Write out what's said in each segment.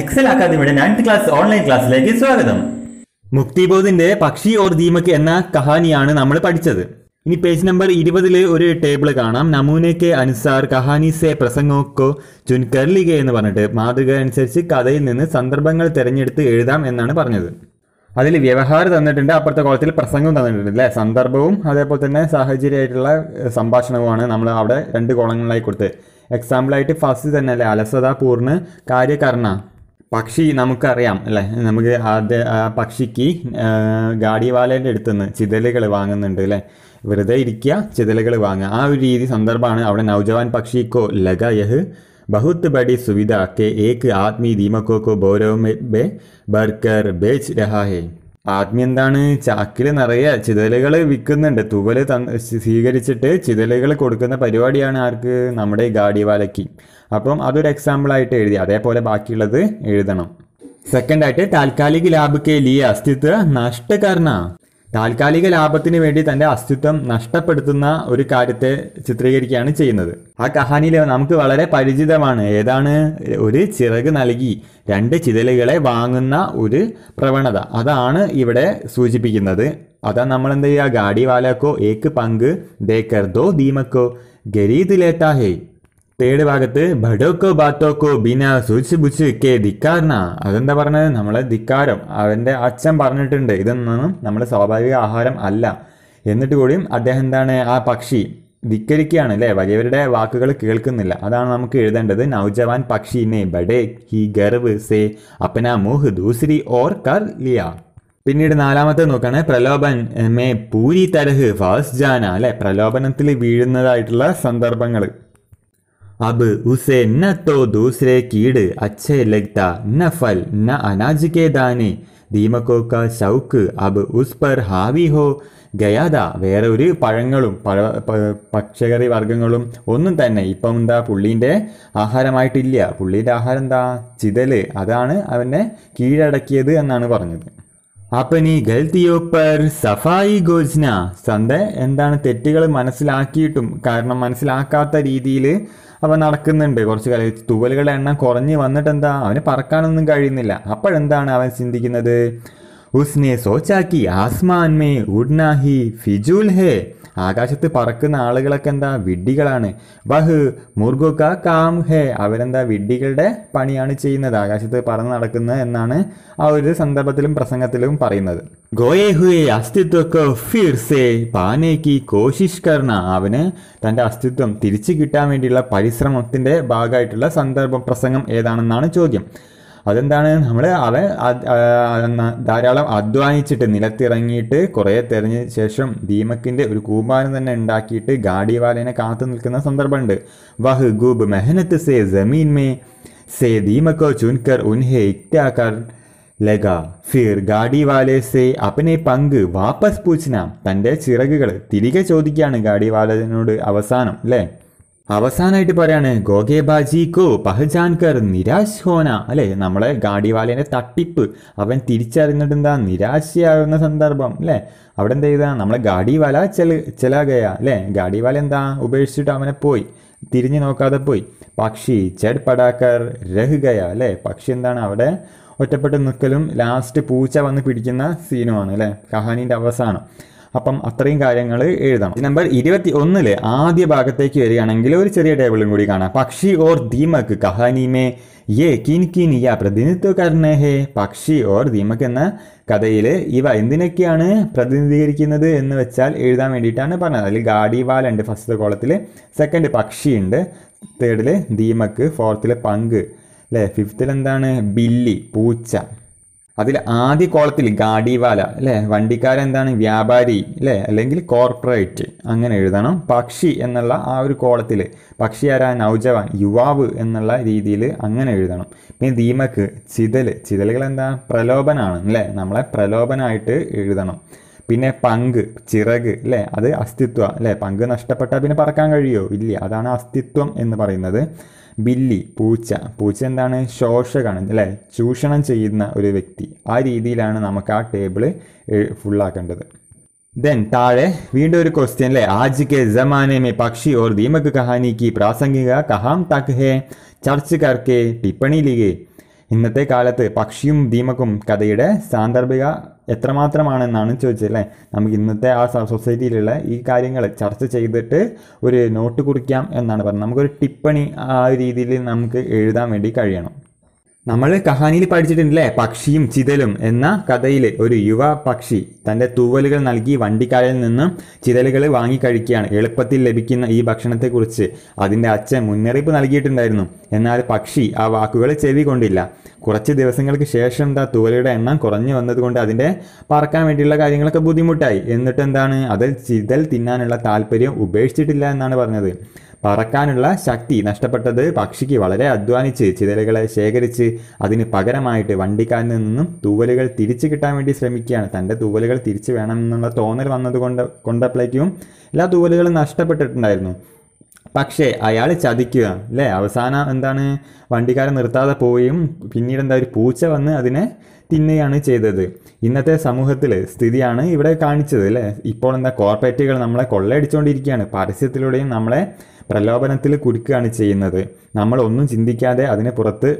Excel അക്കാദമിയുടെ ninth class online ക്ലാസ്സിലേക്ക് സ്വാഗതം മുക്തിബോധിന്റെ പക്ഷി ഓർ ദീമക് എന്ന കഹാനിയാണ് നമ്മൾ പഠിച്ചത് ഇനി പേജ് നമ്പർ ഇരുപതിലെ ഒരു ടേബിൾ കാണാം നമൂനയ്ക്ക് അനുസാർ കഹാനി പ്രസംഗോക്കോ ചുൻകർലിക എന്ന് പറഞ്ഞിട്ട് മാതൃക അനുസരിച്ച് കഥയിൽ നിന്ന് സന്ദർഭങ്ങൾ തിരഞ്ഞെടുത്ത് എഴുതാം എന്നാണ് പറഞ്ഞത് അതിൽ വ്യവഹാരം തന്നിട്ടുണ്ട് അപ്പുറത്തെ കോളത്തിൽ പ്രസംഗം തന്നിട്ടുണ്ട് അല്ലേ സന്ദർഭവും അതേപോലെ തന്നെ സാഹചര്യമായിട്ടുള്ള സംഭാഷണവുമാണ് നമ്മൾ അവിടെ രണ്ട് കോളങ്ങളിലായി കൊടുത്ത് എക്സാമ്പിളായിട്ട് ഫസ്റ്റ് തന്നെ അല്ലേ അലസത കാര്യകർണ പക്ഷി നമുക്കറിയാം അല്ലേ നമുക്ക് ആദ്യ ആ പക്ഷിക്ക് ഗാഡിവാലയുടെ അടുത്ത് നിന്ന് ചിതലുകൾ വാങ്ങുന്നുണ്ട് അല്ലേ വെറുതെ ഇരിക്കുക ചിതലുകൾ വാങ്ങുക ആ ഒരു രീതി സന്ദർഭമാണ് അവിടെ നൗജവാൻ പക്ഷിക്കോ ലഗ യഹ് ബഹുത്ത് ബഡി സുവിധ കെ ഏക്ക് ആദ്മി ധീമക്കോക്കോ ബോരോ ബർക്കർ ബേച്ച് രഹാ ആദ്യം എന്താണ് ചാക്കിൽ നിറയെ ചിതലുകൾ വിൽക്കുന്നുണ്ട് തുകൽ സ്വീകരിച്ചിട്ട് ചിതലുകൾ കൊടുക്കുന്ന പരിപാടിയാണ് ആർക്ക് നമ്മുടെ ഗാഡിവാലയ്ക്ക് അപ്പം അതൊരു എക്സാമ്പിൾ ആയിട്ട് എഴുതി അതേപോലെ ബാക്കിയുള്ളത് എഴുതണം സെക്കൻഡായിട്ട് താൽക്കാലിക ലാബ് കെ ലിയ അസ്തിത്വ നഷ്ടകാരണ താൽക്കാലിക ലാഭത്തിന് വേണ്ടി തന്റെ അസ്തിത്വം നഷ്ടപ്പെടുത്തുന്ന ഒരു കാര്യത്തെ ചിത്രീകരിക്കുകയാണ് ചെയ്യുന്നത് ആ കഹാനിയിൽ നമുക്ക് വളരെ പരിചിതമാണ് ഏതാണ് ഒരു ചിറക് നൽകി രണ്ട് ചിതലുകളെ വാങ്ങുന്ന ഒരു പ്രവണത അതാണ് ഇവിടെ സൂചിപ്പിക്കുന്നത് അതാ നമ്മൾ എന്ത് ചെയ്യുക ഗാഡി വാലാക്കോ ഏക്ക് പങ്ക് ദേ ദോ ദീമക്കോ ഗരീത് ലേട്ടാ ഹേയ് തേർഡ് ഭാഗത്ത് ബഡോക്കോ ബാത്തോക്കോ ബിന സൂച്ച് ബുച്ച് കെ ധിക്കാരന അതെന്താ പറഞ്ഞത് നമ്മളെ ധിക്കാരം അവൻ്റെ അച്ഛൻ പറഞ്ഞിട്ടുണ്ട് ഇതൊന്നും നമ്മുടെ സ്വാഭാവിക ആഹാരം അല്ല എന്നിട്ട് കൂടിയും അദ്ദേഹം എന്താണ് ആ പക്ഷി ധിക്കരിക്കുകയാണ് അല്ലേ വലിയവരുടെ വാക്കുകൾ കേൾക്കുന്നില്ല അതാണ് നമുക്ക് എഴുതേണ്ടത് നൗജവാൻ പക്ഷിനെ ബഡേ ഹി ഗർവ് സേ അപ്പന മുഹ് ദൂസരി ഓർ കർ ലിയ പിന്നീട് നാലാമത്തെ നോക്കുകയാണ് പ്രലോഭൻ മേ പൂരി തരഹ് ഫാസ് ജാന അല്ലെ പ്രലോഭനത്തിൽ വീഴുന്നതായിട്ടുള്ള സന്ദർഭങ്ങൾ अब उसे न तो दूसरे कीड़ अच्छे लगता न फल न अनाज के दाने ദീമക്കോ ക ഷൗക്ക് അബ് ഉസ് പർ ഹാവി ഹോ ഗയാദ വേറെ ഒരു പഴങ്ങളും പഴ പച്ചക്കറി വർഗ്ഗങ്ങളും ഒന്നും തന്നെ ഇപ്പം എന്താ പുള്ളീൻ്റെ ആഹാരമായിട്ടില്ല പുള്ളീൻ്റെ ആഹാരം എന്താ ചിതൽ അതാണ് അവനെ കീഴടക്കിയത് എന്നാണ് പറഞ്ഞത് આપની ગલતીઓ પર സഫായി ഗോജ്ന സന്ത എന്താണ് തെറ്റുകൾ മനസ്സിലാക്കിയിട്ടും കാരണം മനസ്സിലാക്കാത്ത രീതിയിൽ അവൻ നടക്കുന്നുണ്ട് കുറച്ച് കാലം തുകലുകളുടെ എണ്ണം കുറഞ്ഞ് വന്നിട്ട് എന്താ അവന് പറക്കാനൊന്നും കഴിയുന്നില്ല അപ്പോഴെന്താണ് അവൻ ചിന്തിക്കുന്നത് ഉസ്നെ സോച്ചാക്കി ആസ്മാൻ മേ ഉഡ്നാഹി ഫിജുൽ ഹേ ആകാശത്ത് പറക്കുന്ന ആളുകളൊക്കെ എന്താ വിഡ്ഢികളാണ് വഹ് മുർഗുക കാം ഹേ അവരെന്താ വിഡ്ഢികളുടെ പണിയാണ് ചെയ്യുന്നത് ആകാശത്ത് പറന്ന് നടക്കുന്നത് എന്നാണ് ആ ഒരു സന്ദർഭത്തിലും പ്രസംഗത്തിലും പറയുന്നത് ഗോയെ ഹുയെ അസ്തിത്വക്കോ ഫിർസെ പാനേക്ക് കോശിഷ് അവന് തൻ്റെ അസ്തിത്വം തിരിച്ചു കിട്ടാൻ വേണ്ടിയുള്ള പരിശ്രമത്തിൻ്റെ ഭാഗമായിട്ടുള്ള സന്ദർഭ പ്രസംഗം ഏതാണെന്നാണ് ചോദ്യം അതെന്താണ് നമ്മൾ അവൻ ധാരാളം അധ്വാനിച്ചിട്ട് നിലത്തിറങ്ങിയിട്ട് കുറേ തെരഞ്ഞ ശേഷം ദീമക്കിൻ്റെ ഒരു കൂമാരം തന്നെ ഉണ്ടാക്കിയിട്ട് ഗാഡിവാലേനെ കാത്തു നിൽക്കുന്ന സന്ദർഭമുണ്ട് വഹ് ഗൂബ് മെഹനത്ത് സേ ജമീൻ മേ സേ ദീമക്കോ ചുൻകർ ഉൻഹെ ഇക്താക്കർ ലഗ ഫിർ ഗാഡിവാലെ സേ അപ്പനെ പങ്ക് വാപ്പസ് പൂച്ചന തൻ്റെ ചിറകുകൾ തിരികെ ചോദിക്കുകയാണ് ഗാഡിവാലനോട് അവസാനം അല്ലേ അവസാനമായിട്ട് പറയാണ് ഗോഗെ ബാജിക്കോ പഹജാൻകർ നിരാശ് ഹോന അല്ലെ നമ്മളെ ഗാഡിവാലേൻ്റെ തട്ടിപ്പ് അവൻ തിരിച്ചറിഞ്ഞിട്ട് എന്താ നിരാശയാകുന്ന സന്ദർഭം അല്ലേ അവിടെ എന്താ ചെയ്താ നമ്മളെ ഗാഡിവാല ചെല ചെലാകയാ അല്ലേ ഗാഡിവാല എന്താ ഉപേക്ഷിച്ചിട്ട് അവനെ പോയി തിരിഞ്ഞു നോക്കാതെ പോയി പക്ഷി ചെഡ് പടാക്കർ രഹുകയ ഗയ അല്ലേ പക്ഷി എന്താണ് അവിടെ ഒറ്റപ്പെട്ട് നിൽക്കലും ലാസ്റ്റ് പൂച്ച വന്ന് പിടിക്കുന്ന സീനുമാണ് അല്ലേ കഹാനിൻ്റെ അവസാനം അപ്പം അത്രയും കാര്യങ്ങൾ എഴുതണം നമ്പർ ഇരുപത്തി ഒന്നില് ആദ്യ ഭാഗത്തേക്ക് വരികയാണെങ്കിൽ ഒരു ചെറിയ ടേബിളും കൂടി കാണാം പക്ഷി ഓർ ദീമക് കഹാനിമേ യേ കിൻ കിൻ യാ പ്രതിനിധിത്വ കർണേഹേ ഹേ പക്ഷി ഓർ ദീമക് എന്ന കഥയിൽ ഇവ എന്തിനൊക്കെയാണ് പ്രതിനിധീകരിക്കുന്നത് എന്ന് വെച്ചാൽ എഴുതാൻ വേണ്ടിയിട്ടാണ് പറഞ്ഞത് അതിൽ ഉണ്ട് ഫസ്റ്റ് കോളത്തിൽ സെക്കൻഡ് പക്ഷിയുണ്ട് തേർഡിൽ ദീമക്ക് ഫോർത്തിൽ പങ്ക് അല്ലേ ഫിഫ്ത്തിൽ എന്താണ് ബില്ലി പൂച്ച അതിൽ ആദ്യ കോളത്തിൽ ഗാഡിവാല അല്ലേ എന്താണ് വ്യാപാരി അല്ലേ അല്ലെങ്കിൽ കോർപ്പറേറ്റ് അങ്ങനെ എഴുതണം പക്ഷി എന്നുള്ള ആ ഒരു കോളത്തിൽ പക്ഷി ആരാ നൗജവാൻ യുവാവ് എന്നുള്ള രീതിയിൽ അങ്ങനെ എഴുതണം പിന്നെ ദീമക്ക് ചിതൽ ചിതലുകൾ എന്താ പ്രലോഭനാണ് അല്ലേ നമ്മളെ പ്രലോഭനമായിട്ട് എഴുതണം പിന്നെ പങ്ക് ചിറക് അല്ലേ അത് അസ്തിത്വ അല്ലേ പങ്ക് നഷ്ടപ്പെട്ടാൽ പിന്നെ പറക്കാൻ കഴിയുമോ ഇല്ല അതാണ് അസ്തിത്വം എന്ന് പറയുന്നത് ബില്ലി പൂച്ച പൂച്ച എന്താണ് ശോഷകാണ് അല്ലേ ചൂഷണം ചെയ്യുന്ന ഒരു വ്യക്തി ആ രീതിയിലാണ് നമുക്ക് ആ ടേബിൾ ഫുള്ളാക്കേണ്ടത് ദെൻ താഴെ വീണ്ടും ഒരു ക്വസ്റ്റ്യൻ അല്ലേ ആജ് കെ ജമാനെ മേ പക്ഷി ഓർ ദീമക് കഹാനിക്ക് പ്രാസംഗിക കഹാം തക് ഹേ ചർച്ച കർക്കെ ടിപ്പണി ലിഖേ ഇന്നത്തെ കാലത്ത് പക്ഷിയും ദീമക്കും കഥയുടെ സാന്ദർഭിക എത്രമാത്രമാണെന്നാണ് ചോദിച്ചത് അല്ലേ നമുക്ക് ഇന്നത്തെ ആ സൊസൈറ്റിയിലുള്ള ഈ കാര്യങ്ങൾ ചർച്ച ചെയ്തിട്ട് ഒരു നോട്ട് കുറിക്കാം എന്നാണ് പറഞ്ഞത് നമുക്കൊരു ടിപ്പണി ആ രീതിയിൽ നമുക്ക് എഴുതാൻ വേണ്ടി കഴിയണം നമ്മൾ കഹാനിയിൽ പഠിച്ചിട്ടുണ്ടല്ലേ പക്ഷിയും ചിതലും എന്ന കഥയിൽ ഒരു യുവ പക്ഷി തൻ്റെ തൂവലുകൾ നൽകി വണ്ടിക്കാരിൽ നിന്നും ചിതലുകൾ വാങ്ങിക്കഴിക്കുകയാണ് എളുപ്പത്തിൽ ലഭിക്കുന്ന ഈ ഭക്ഷണത്തെക്കുറിച്ച് അതിൻ്റെ അച്ഛൻ മുന്നറിയിപ്പ് നൽകിയിട്ടുണ്ടായിരുന്നു എന്നാൽ പക്ഷി ആ വാക്കുകൾ ചെവി കൊണ്ടില്ല കുറച്ച് ദിവസങ്ങൾക്ക് ശേഷം എന്താ തൂവലുകളുടെ എണ്ണം കുറഞ്ഞു വന്നതുകൊണ്ട് അതിൻ്റെ പറക്കാൻ വേണ്ടിയുള്ള കാര്യങ്ങളൊക്കെ ബുദ്ധിമുട്ടായി എന്നിട്ട് എന്താണ് അതിൽ ചിതൽ തിന്നാനുള്ള താല്പര്യം ഉപേക്ഷിച്ചിട്ടില്ല എന്നാണ് പറഞ്ഞത് പറക്കാനുള്ള ശക്തി നഷ്ടപ്പെട്ടത് പക്ഷിക്ക് വളരെ അധ്വാനിച്ച് ചിതലുകളെ ശേഖരിച്ച് അതിന് പകരമായിട്ട് വണ്ടിക്കാരിൽ നിന്നും തൂവലുകൾ തിരിച്ചു കിട്ടാൻ വേണ്ടി ശ്രമിക്കുകയാണ് തൻ്റെ തൂവലുകൾ തിരിച്ചു വേണമെന്നുള്ള തോന്നൽ കൊണ്ട് കൊണ്ടപ്പോഴേക്കും എല്ലാ തൂവലുകളും നഷ്ടപ്പെട്ടിട്ടുണ്ടായിരുന്നു പക്ഷേ അയാൾ ചതിക്കുക അല്ലേ അവസാനം എന്താണ് വണ്ടിക്കാരൻ നിർത്താതെ പോവുകയും പിന്നീട് എന്താ ഒരു പൂച്ച വന്ന് അതിനെ തിന്നുകയാണ് ചെയ്തത് ഇന്നത്തെ സമൂഹത്തിൽ സ്ഥിതിയാണ് ഇവിടെ കാണിച്ചത് അല്ലേ ഇപ്പോൾ എന്താ കോർപ്പറേറ്റുകൾ നമ്മളെ കൊള്ളയടിച്ചുകൊണ്ടിരിക്കുകയാണ് പരസ്യത്തിലൂടെയും നമ്മളെ പ്രലോഭനത്തിൽ കുരുക്കുകയാണ് ചെയ്യുന്നത് നമ്മൾ ഒന്നും ചിന്തിക്കാതെ അതിനെ പുറത്ത്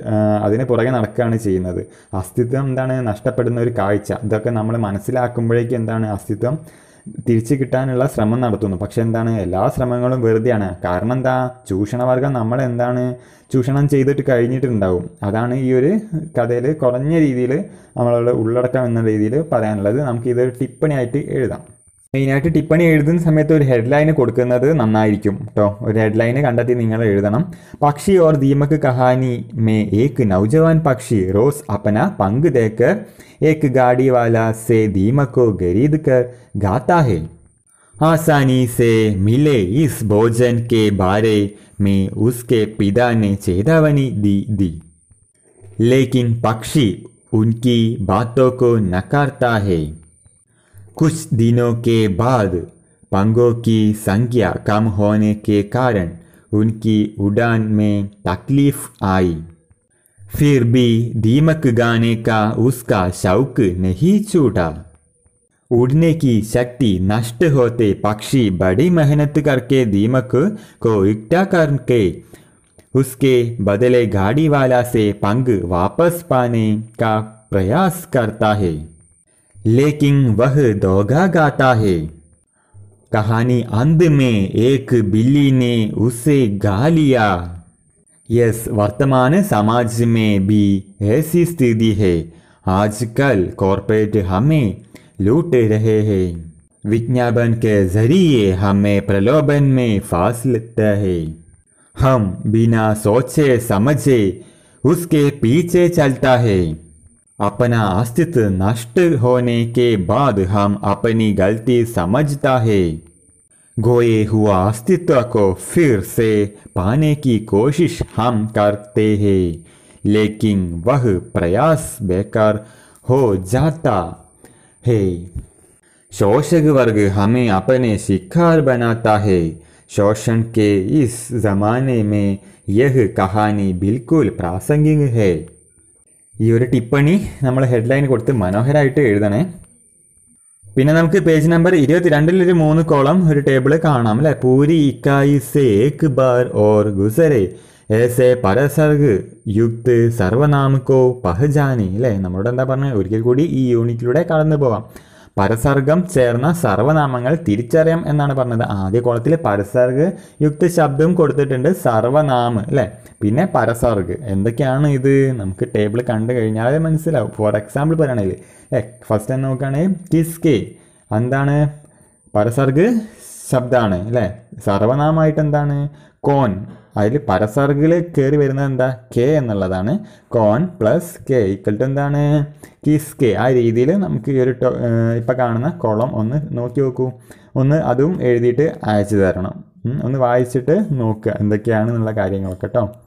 അതിന് പുറകെ നടക്കുകയാണ് ചെയ്യുന്നത് അസ്തിത്വം എന്താണ് നഷ്ടപ്പെടുന്ന ഒരു കാഴ്ച ഇതൊക്കെ നമ്മൾ മനസ്സിലാക്കുമ്പോഴേക്കും എന്താണ് അസ്തിത്വം തിരിച്ചു കിട്ടാനുള്ള ശ്രമം നടത്തുന്നു പക്ഷെ എന്താണ് എല്ലാ ശ്രമങ്ങളും വെറുതെയാണ് കാരണം എന്താ ചൂഷണവർഗം നമ്മൾ എന്താണ് ചൂഷണം ചെയ്തിട്ട് കഴിഞ്ഞിട്ടുണ്ടാവും അതാണ് ഈ ഒരു കഥയിൽ കുറഞ്ഞ രീതിയിൽ നമ്മളുടെ ഉള്ളടക്കം എന്ന രീതിയിൽ പറയാനുള്ളത് നമുക്കിത് ടിപ്പണിയായിട്ട് എഴുതാം મેઇન આઇટ ટિપણી એഴുદન સમયે તોર હેડલાઇન કોડુકુનાદુ નન્નાયીકું ટો ઓર હેડલાઇન કંડતી નિંગલ એഴുદન પક્ષી ઓર દીમક ક કહાની મે એક નૌજવાન પક્ષી રોસ અપના પંગુ દેકે એક ગાડીવાલા સે દીમક કો ખરીદકર ગાતા હે હાસાની સે મિલે ઇસ ભોજન કે બારે મે ઉસકે પિતાને ચેતવણી દી દી લેકિન પક્ષી ઉનકી બાતો કો નકારતા હે कुछ दिनों के बाद पंगों की संख्या कम होने के कारण उनकी उड़ान में तकलीफ आई फिर भी दीमक गाने का उसका शौक नहीं छूटा उड़ने की शक्ति नष्ट होते पक्षी बड़ी मेहनत करके दीमक को इकट्ठा करके उसके बदले गाड़ी वाला से पंग वापस पाने का प्रयास करता है लेकिन वह दोगा गाता है कहानी अंत में एक बिल्ली ने उसे गा लिया यस वर्तमान समाज में भी ऐसी स्थिति है आजकल कॉरपोरेट हमें लूट रहे हैं विज्ञापन के जरिए हमें प्रलोभन में फांस लेता है हम बिना सोचे समझे उसके पीछे चलता है अपना अस्तित्व नष्ट होने के बाद हम अपनी गलती समझता है गोए हुआ अस्तित्व को फिर से पाने की कोशिश हम करते हैं लेकिन वह प्रयास बेकार हो जाता है शोषक वर्ग हमें अपने शिकार बनाता है शोषण के इस जमाने में यह कहानी बिल्कुल प्रासंगिक है ഈ ഒരു ടിപ്പണി നമ്മൾ ഹെഡ്ലൈൻ കൊടുത്ത് മനോഹരമായിട്ട് എഴുതണേ പിന്നെ നമുക്ക് പേജ് നമ്പർ രണ്ടിൽ ഒരു മൂന്ന് കോളം ഒരു ടേബിൾ കാണാം അല്ലേ പൂരി ഇക്കായി ഓർ ഗുസരെ ഏസെ പരസർഗ് യുക്ത് സർവനാമക്കോ പഹജാനി അല്ലേ നമ്മളോട് എന്താ പറഞ്ഞത് ഒരിക്കൽ കൂടി ഈ യൂണിറ്റിലൂടെ കടന്നു പോകാം പരസർഗം ചേർന്ന സർവനാമങ്ങൾ തിരിച്ചറിയാം എന്നാണ് പറഞ്ഞത് ആദ്യ കോളത്തിൽ പരസർഗ യുക്ത ശബ്ദം കൊടുത്തിട്ടുണ്ട് സർവനാമ് അല്ലേ പിന്നെ പരസർഗ് എന്തൊക്കെയാണ് ഇത് നമുക്ക് ടേബിൾ കണ്ടു കഴിഞ്ഞാൽ അത് മനസ്സിലാവും ഫോർ എക്സാമ്പിൾ പറയുകയാണെങ്കിൽ ഏ ഫസ്റ്റ് തന്നെ നോക്കുകയാണെങ്കിൽ കിസ്കെ എന്താണ് പരസർഗ് ശബ്ദമാണ് അല്ലേ സർവനാമമായിട്ട് എന്താണ് കോൻ അതിൽ പരസർഗിൽ കയറി വരുന്നത് എന്താ കെ എന്നുള്ളതാണ് കോൺ പ്ലസ് കെ ഈക്വൽ ടു എന്താണ് കിസ് കെ ആ രീതിയിൽ നമുക്ക് ഈ ഒരു ഇപ്പം കാണുന്ന കോളം ഒന്ന് നോക്കി നോക്കൂ ഒന്ന് അതും എഴുതിയിട്ട് അയച്ചു തരണം ഒന്ന് വായിച്ചിട്ട് നോക്കുക എന്തൊക്കെയാണെന്നുള്ള കാര്യങ്ങളൊക്കെ കേട്ടോ